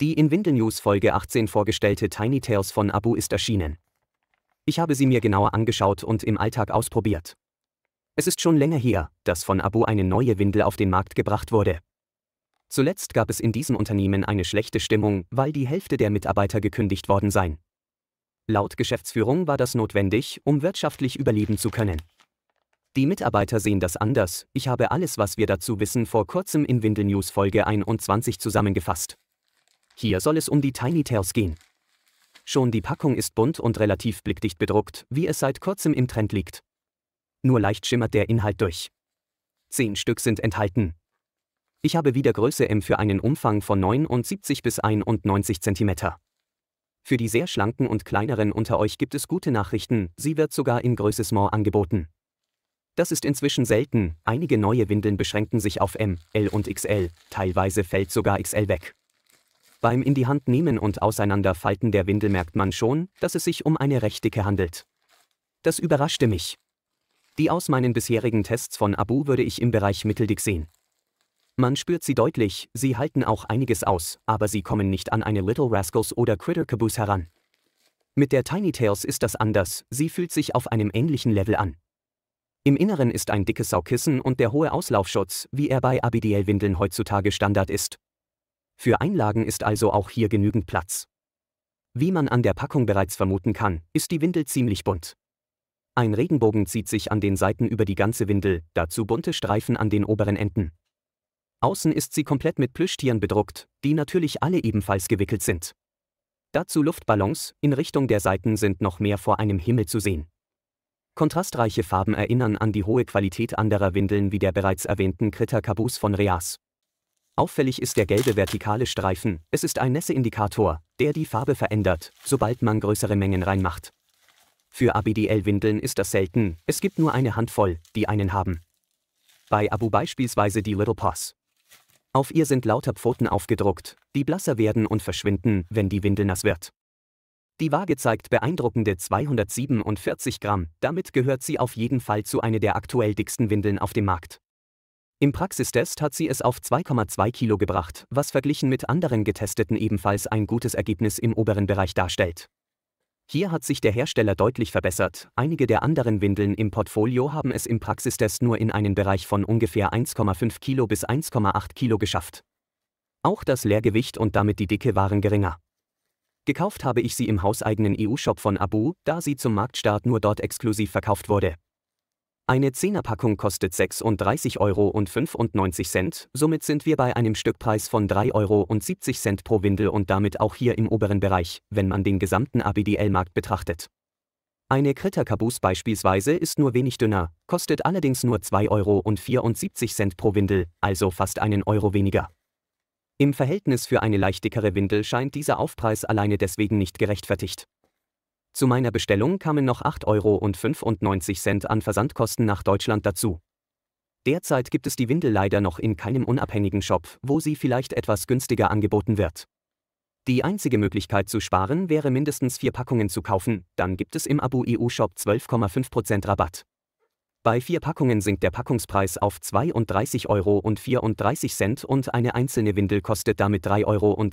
Die in Windelnews Folge 18 vorgestellte Tiny Tales von Abu ist erschienen. Ich habe sie mir genauer angeschaut und im Alltag ausprobiert. Es ist schon länger her, dass von Abu eine neue Windel auf den Markt gebracht wurde. Zuletzt gab es in diesem Unternehmen eine schlechte Stimmung, weil die Hälfte der Mitarbeiter gekündigt worden seien. Laut Geschäftsführung war das notwendig, um wirtschaftlich überleben zu können. Die Mitarbeiter sehen das anders, ich habe alles, was wir dazu wissen, vor kurzem in Windel News Folge 21 zusammengefasst. Hier soll es um die Tiny Tales gehen. Schon die Packung ist bunt und relativ blickdicht bedruckt, wie es seit kurzem im Trend liegt. Nur leicht schimmert der Inhalt durch. Zehn Stück sind enthalten. Ich habe wieder Größe M für einen Umfang von 79 bis 91 cm. Für die sehr schlanken und kleineren unter euch gibt es gute Nachrichten, sie wird sogar in Größe Small angeboten. Das ist inzwischen selten, einige neue Windeln beschränken sich auf M, L und XL, teilweise fällt sogar XL weg. Beim in die Hand nehmen und auseinanderfalten der Windel merkt man schon, dass es sich um eine Rechtdicke handelt. Das überraschte mich. Die aus meinen bisherigen Tests von Abu würde ich im Bereich mitteldick sehen. Man spürt sie deutlich, sie halten auch einiges aus, aber sie kommen nicht an eine Little Rascals oder Critter Caboose heran. Mit der Tiny Tails ist das anders, sie fühlt sich auf einem ähnlichen Level an. Im Inneren ist ein dickes Saukissen und der hohe Auslaufschutz, wie er bei abidiel windeln heutzutage Standard ist, für Einlagen ist also auch hier genügend Platz. Wie man an der Packung bereits vermuten kann, ist die Windel ziemlich bunt. Ein Regenbogen zieht sich an den Seiten über die ganze Windel, dazu bunte Streifen an den oberen Enden. Außen ist sie komplett mit Plüschtieren bedruckt, die natürlich alle ebenfalls gewickelt sind. Dazu Luftballons, in Richtung der Seiten sind noch mehr vor einem Himmel zu sehen. Kontrastreiche Farben erinnern an die hohe Qualität anderer Windeln wie der bereits erwähnten Kritter Caboose von Reas. Auffällig ist der gelbe vertikale Streifen, es ist ein Nässeindikator, der die Farbe verändert, sobald man größere Mengen reinmacht. Für ABDL-Windeln ist das selten, es gibt nur eine Handvoll, die einen haben. Bei Abu beispielsweise die Little Paws. Auf ihr sind lauter Pfoten aufgedruckt, die blasser werden und verschwinden, wenn die Windel nass wird. Die Waage zeigt beeindruckende 247 Gramm, damit gehört sie auf jeden Fall zu einer der aktuell dicksten Windeln auf dem Markt. Im Praxistest hat sie es auf 2,2 Kilo gebracht, was verglichen mit anderen Getesteten ebenfalls ein gutes Ergebnis im oberen Bereich darstellt. Hier hat sich der Hersteller deutlich verbessert, einige der anderen Windeln im Portfolio haben es im Praxistest nur in einen Bereich von ungefähr 1,5 Kilo bis 1,8 Kilo geschafft. Auch das Leergewicht und damit die Dicke waren geringer. Gekauft habe ich sie im hauseigenen EU-Shop von Abu, da sie zum Marktstart nur dort exklusiv verkauft wurde. Eine Zehnerpackung kostet 36,95 Euro, somit sind wir bei einem Stückpreis von 3,70 Euro pro Windel und damit auch hier im oberen Bereich, wenn man den gesamten ABDL-Markt betrachtet. Eine Krita-Caboose beispielsweise ist nur wenig dünner, kostet allerdings nur 2,74 Euro pro Windel, also fast einen Euro weniger. Im Verhältnis für eine leicht dickere Windel scheint dieser Aufpreis alleine deswegen nicht gerechtfertigt. Zu meiner Bestellung kamen noch 8,95 Euro an Versandkosten nach Deutschland dazu. Derzeit gibt es die Windel leider noch in keinem unabhängigen Shop, wo sie vielleicht etwas günstiger angeboten wird. Die einzige Möglichkeit zu sparen wäre mindestens vier Packungen zu kaufen, dann gibt es im Abu EU Shop 12,5% Rabatt. Bei vier Packungen sinkt der Packungspreis auf 32,34 Euro und eine einzelne Windel kostet damit 3,22 Euro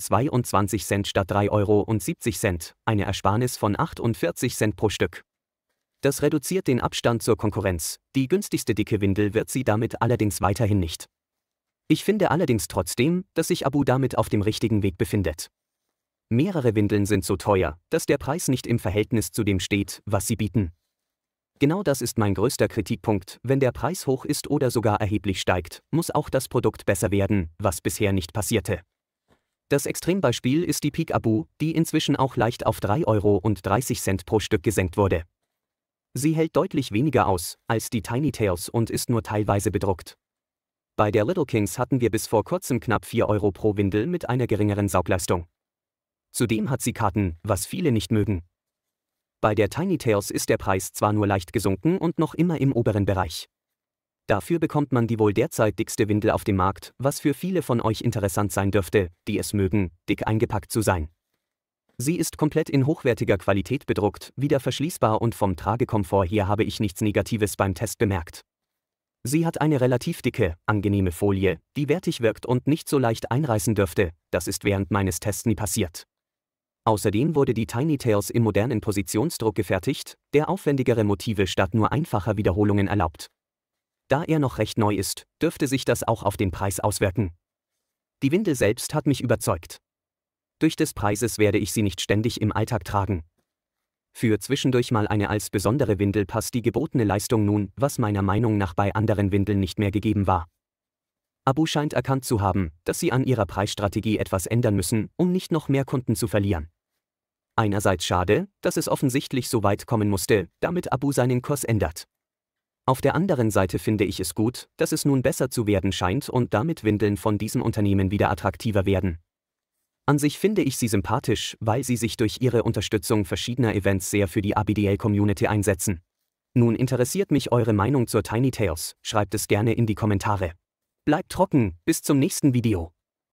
statt 3,70 Euro, eine Ersparnis von 48 Cent pro Stück. Das reduziert den Abstand zur Konkurrenz, die günstigste dicke Windel wird sie damit allerdings weiterhin nicht. Ich finde allerdings trotzdem, dass sich Abu damit auf dem richtigen Weg befindet. Mehrere Windeln sind so teuer, dass der Preis nicht im Verhältnis zu dem steht, was sie bieten. Genau das ist mein größter Kritikpunkt. Wenn der Preis hoch ist oder sogar erheblich steigt, muss auch das Produkt besser werden, was bisher nicht passierte. Das Extrembeispiel ist die Peak Abu, die inzwischen auch leicht auf 3,30 Euro pro Stück gesenkt wurde. Sie hält deutlich weniger aus als die Tiny Tails und ist nur teilweise bedruckt. Bei der Little Kings hatten wir bis vor kurzem knapp 4 Euro pro Windel mit einer geringeren Saugleistung. Zudem hat sie Karten, was viele nicht mögen, bei der Tiny Tales ist der Preis zwar nur leicht gesunken und noch immer im oberen Bereich. Dafür bekommt man die wohl derzeit dickste Windel auf dem Markt, was für viele von euch interessant sein dürfte, die es mögen, dick eingepackt zu sein. Sie ist komplett in hochwertiger Qualität bedruckt, wieder verschließbar und vom Tragekomfort her habe ich nichts Negatives beim Test bemerkt. Sie hat eine relativ dicke, angenehme Folie, die wertig wirkt und nicht so leicht einreißen dürfte, das ist während meines Tests nie passiert. Außerdem wurde die Tiny Tails im modernen Positionsdruck gefertigt, der aufwendigere Motive statt nur einfacher Wiederholungen erlaubt. Da er noch recht neu ist, dürfte sich das auch auf den Preis auswirken. Die Windel selbst hat mich überzeugt. Durch des Preises werde ich sie nicht ständig im Alltag tragen. Für zwischendurch mal eine als besondere Windel passt die gebotene Leistung nun, was meiner Meinung nach bei anderen Windeln nicht mehr gegeben war. Abu scheint erkannt zu haben, dass sie an ihrer Preisstrategie etwas ändern müssen, um nicht noch mehr Kunden zu verlieren. Einerseits schade, dass es offensichtlich so weit kommen musste, damit Abu seinen Kurs ändert. Auf der anderen Seite finde ich es gut, dass es nun besser zu werden scheint und damit Windeln von diesem Unternehmen wieder attraktiver werden. An sich finde ich sie sympathisch, weil sie sich durch ihre Unterstützung verschiedener Events sehr für die ABDL-Community einsetzen. Nun interessiert mich eure Meinung zur Tiny Tales, schreibt es gerne in die Kommentare. Bleibt trocken, bis zum nächsten Video.